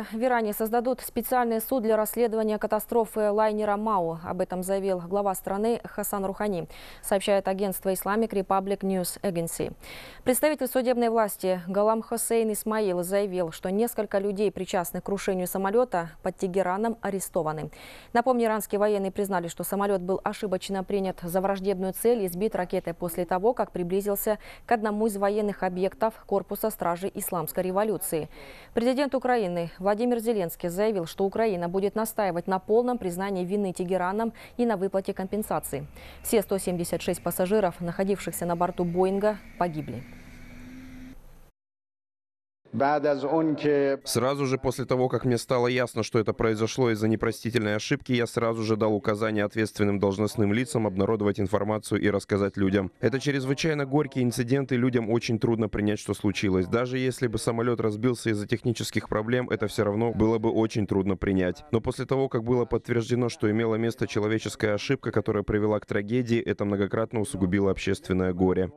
В Иране создадут специальный суд для расследования катастрофы лайнера «Мау». Об этом заявил глава страны Хасан Рухани, сообщает агентство Islamic Republic News Agency. Представитель судебной власти Галам Хосейн Исмаил заявил, что несколько людей, причастных к крушению самолета, под Тегераном арестованы. Напомню, иранские военные признали, что самолет был ошибочно принят за враждебную цель и сбит ракетой после того, как приблизился к одному из военных объектов корпуса стражи Исламской революции. Президент Украины Владимир Владимир Зеленский заявил, что Украина будет настаивать на полном признании вины Тегераном и на выплате компенсации. Все 176 пассажиров, находившихся на борту «Боинга», погибли. Сразу же после того, как мне стало ясно, что это произошло из-за непростительной ошибки, я сразу же дал указание ответственным должностным лицам обнародовать информацию и рассказать людям. Это чрезвычайно горький инцидент, и людям очень трудно принять, что случилось. Даже если бы самолет разбился из-за технических проблем, это все равно было бы очень трудно принять. Но после того, как было подтверждено, что имела место человеческая ошибка, которая привела к трагедии, это многократно усугубило общественное горе.